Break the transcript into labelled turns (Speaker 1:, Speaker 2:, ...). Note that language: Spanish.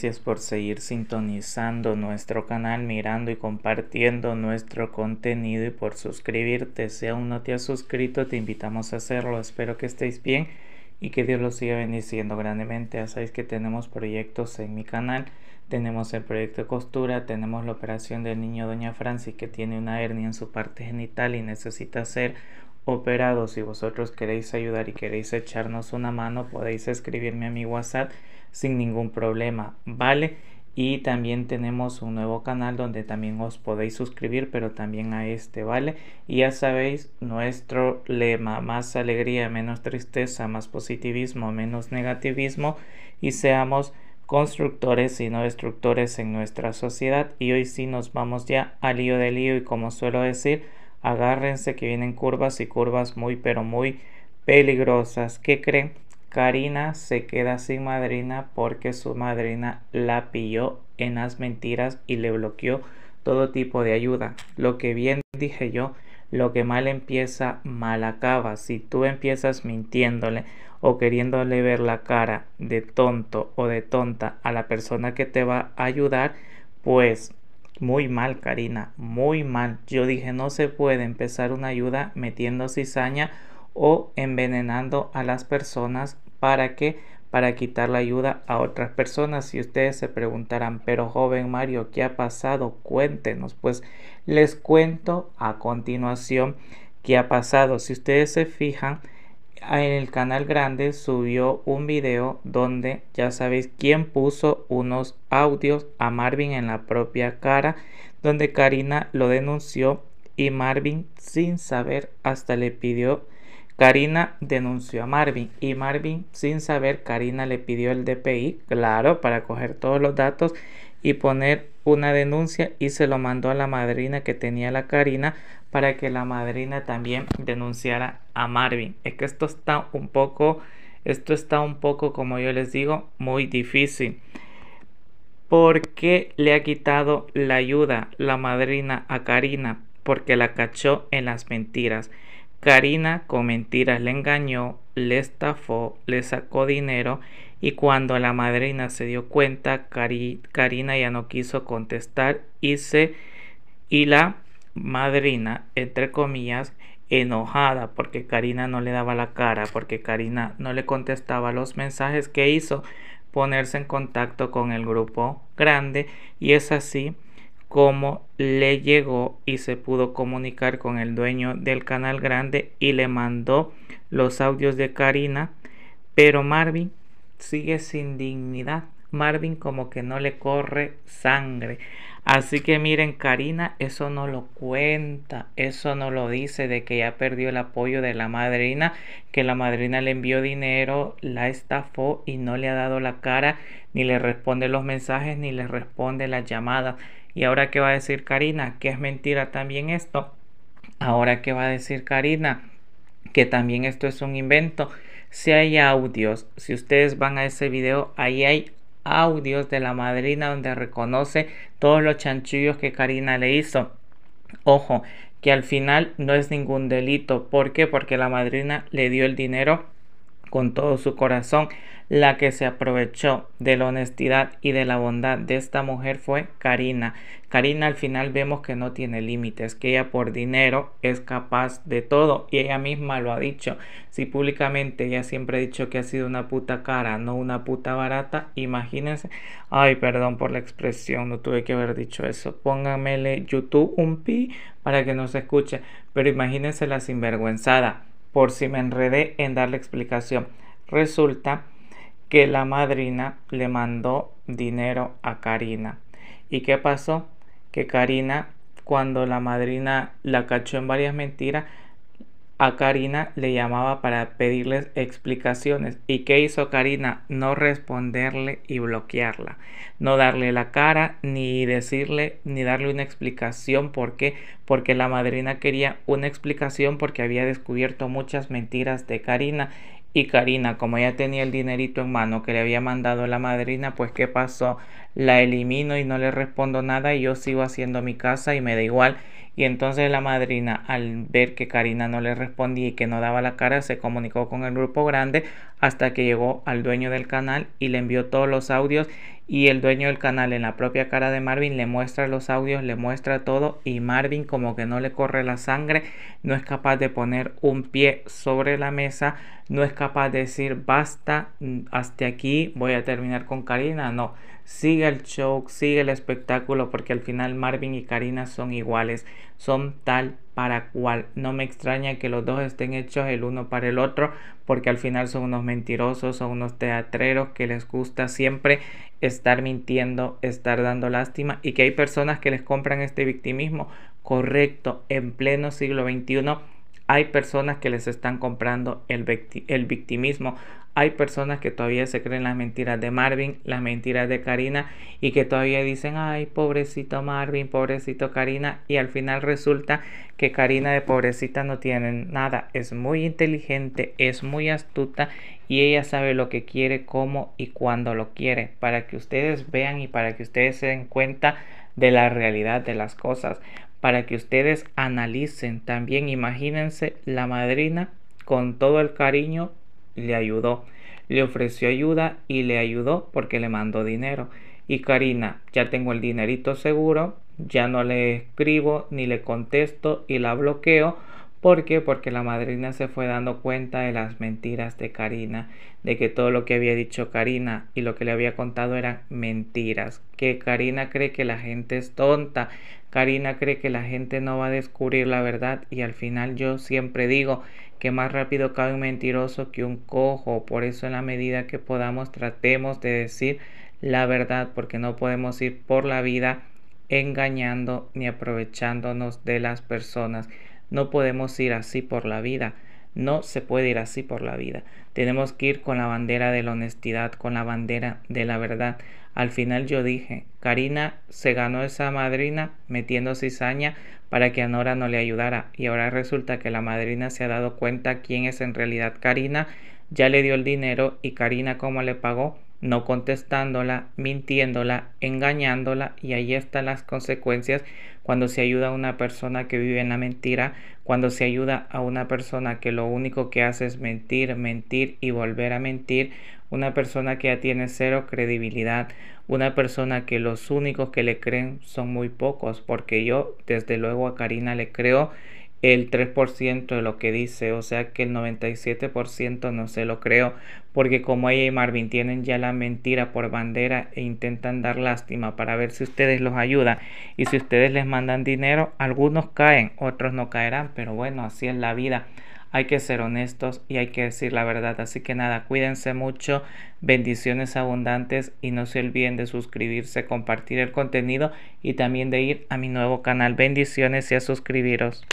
Speaker 1: gracias por seguir sintonizando nuestro canal, mirando y compartiendo nuestro contenido y por suscribirte. Si aún no te has suscrito, te invitamos a hacerlo. Espero que estéis bien y que Dios los siga bendiciendo grandemente. Ya sabéis que tenemos proyectos en mi canal. Tenemos el proyecto de costura, tenemos la operación del niño Doña Francis que tiene una hernia en su parte genital y necesita ser operado. Si vosotros queréis ayudar y queréis echarnos una mano, podéis escribirme a mi WhatsApp sin ningún problema, ¿vale? Y también tenemos un nuevo canal donde también os podéis suscribir, pero también a este, ¿vale? Y ya sabéis, nuestro lema, más alegría, menos tristeza, más positivismo, menos negativismo y seamos constructores y no destructores en nuestra sociedad. Y hoy sí nos vamos ya al lío del lío y como suelo decir, agárrense que vienen curvas y curvas muy pero muy peligrosas. ¿Qué creen? Karina se queda sin madrina porque su madrina la pilló en las mentiras y le bloqueó todo tipo de ayuda. Lo que bien dije yo, lo que mal empieza, mal acaba. Si tú empiezas mintiéndole o queriéndole ver la cara de tonto o de tonta a la persona que te va a ayudar, pues muy mal, Karina, muy mal. Yo dije, no se puede empezar una ayuda metiendo cizaña o envenenando a las personas ¿Para qué? Para quitar la ayuda a otras personas. Si ustedes se preguntarán, pero joven Mario, ¿qué ha pasado? Cuéntenos. Pues les cuento a continuación qué ha pasado. Si ustedes se fijan, en el canal grande subió un video donde ya sabéis quién puso unos audios a Marvin en la propia cara, donde Karina lo denunció y Marvin sin saber hasta le pidió Karina denunció a Marvin y Marvin, sin saber, Karina le pidió el DPI, claro, para coger todos los datos y poner una denuncia y se lo mandó a la madrina que tenía la Karina para que la madrina también denunciara a Marvin. Es que esto está un poco, esto está un poco, como yo les digo, muy difícil. porque le ha quitado la ayuda la madrina a Karina? Porque la cachó en las mentiras. Karina con mentiras le engañó, le estafó, le sacó dinero y cuando la madrina se dio cuenta, Karina ya no quiso contestar y se y la madrina, entre comillas, enojada porque Karina no le daba la cara, porque Karina no le contestaba los mensajes que hizo, ponerse en contacto con el grupo grande y es así cómo le llegó y se pudo comunicar con el dueño del canal grande y le mandó los audios de Karina, pero Marvin sigue sin dignidad. Marvin como que no le corre sangre. Así que miren, Karina eso no lo cuenta, eso no lo dice de que ya perdió el apoyo de la madrina, que la madrina le envió dinero, la estafó y no le ha dado la cara, ni le responde los mensajes, ni le responde las llamadas. Y ahora qué va a decir Karina, que es mentira también esto. Ahora qué va a decir Karina, que también esto es un invento. Si hay audios, si ustedes van a ese video, ahí hay audios de la madrina donde reconoce todos los chanchullos que Karina le hizo. Ojo, que al final no es ningún delito. ¿Por qué? Porque la madrina le dio el dinero con todo su corazón. La que se aprovechó de la honestidad y de la bondad de esta mujer fue Karina. Karina al final vemos que no tiene límites, que ella por dinero es capaz de todo y ella misma lo ha dicho. Si públicamente ella siempre ha dicho que ha sido una puta cara, no una puta barata, imagínense. Ay, perdón por la expresión, no tuve que haber dicho eso. pónganmele YouTube un pi para que no se escuche, pero imagínense la sinvergüenzada por si me enredé en dar la explicación. Resulta que la madrina le mandó dinero a Karina. ¿Y qué pasó? Que Karina, cuando la madrina la cachó en varias mentiras, a Karina le llamaba para pedirles explicaciones. ¿Y qué hizo Karina? No responderle y bloquearla. No darle la cara, ni decirle, ni darle una explicación. ¿Por qué? Porque la madrina quería una explicación porque había descubierto muchas mentiras de Karina. Y Karina, como ya tenía el dinerito en mano que le había mandado la madrina, pues ¿qué pasó? La elimino y no le respondo nada y yo sigo haciendo mi casa y me da igual y entonces la madrina, al ver que Karina no le respondía y que no daba la cara, se comunicó con el grupo grande hasta que llegó al dueño del canal y le envió todos los audios. Y el dueño del canal en la propia cara de Marvin le muestra los audios, le muestra todo y Marvin como que no le corre la sangre, no es capaz de poner un pie sobre la mesa, no es capaz de decir basta, mm, hasta aquí voy a terminar con Karina, no sigue el show, sigue el espectáculo, porque al final Marvin y Karina son iguales, son tal para cual. No me extraña que los dos estén hechos el uno para el otro, porque al final son unos mentirosos, son unos teatreros que les gusta siempre estar mintiendo, estar dando lástima y que hay personas que les compran este victimismo correcto en pleno siglo XXI hay personas que les están comprando el, victimismo. Hay personas que todavía se creen las mentiras de Marvin, las mentiras de Karina y que todavía dicen, ay, pobrecito Marvin, pobrecito Karina. Y al final resulta que Karina de pobrecita no tiene nada. Es muy inteligente, es muy astuta y ella sabe lo que quiere, cómo y cuándo lo quiere. Para que ustedes vean y para que ustedes se den cuenta de la realidad de las cosas para que ustedes analicen. También imagínense la madrina con todo el cariño le ayudó. Le ofreció ayuda y le ayudó porque le mandó dinero. Y Karina, ya tengo el dinerito seguro, ya no le escribo ni le contesto y la bloqueo. porque Porque la madrina se fue dando cuenta de las mentiras de Karina, de que todo lo que había dicho Karina y lo que le había contado eran mentiras, que Karina cree que la gente es tonta, Karina cree que la gente no va a descubrir la verdad y al final yo siempre digo que más rápido cae un mentiroso que un cojo. Por eso en la medida que podamos tratemos de decir la verdad porque no podemos ir por la vida engañando ni aprovechándonos de las personas. No podemos ir así por la vida. No se puede ir así por la vida. Tenemos que ir con la bandera de la honestidad, con la bandera de la verdad. Al final yo dije, Karina se ganó esa madrina metiendo cizaña para que Anora no le ayudara. Y ahora resulta que la madrina se ha dado cuenta quién es en realidad Karina, ya le dio el dinero y Karina cómo le pagó no contestándola, mintiéndola, engañándola y ahí están las consecuencias cuando se ayuda a una persona que vive en la mentira, cuando se ayuda a una persona que lo único que hace es mentir, mentir y volver a mentir, una persona que ya tiene cero credibilidad, una persona que los únicos que le creen son muy pocos, porque yo desde luego a Karina le creo el 3% de lo que dice, o sea que el 97% no se lo creo, porque como ella y Marvin tienen ya la mentira por bandera e intentan dar lástima para ver si ustedes los ayudan y si ustedes les mandan dinero, algunos caen, otros no caerán, pero bueno, así es la vida. Hay que ser honestos y hay que decir la verdad. Así que nada, cuídense mucho, bendiciones abundantes y no se olviden de suscribirse, compartir el contenido y también de ir a mi nuevo canal. Bendiciones y a suscribiros.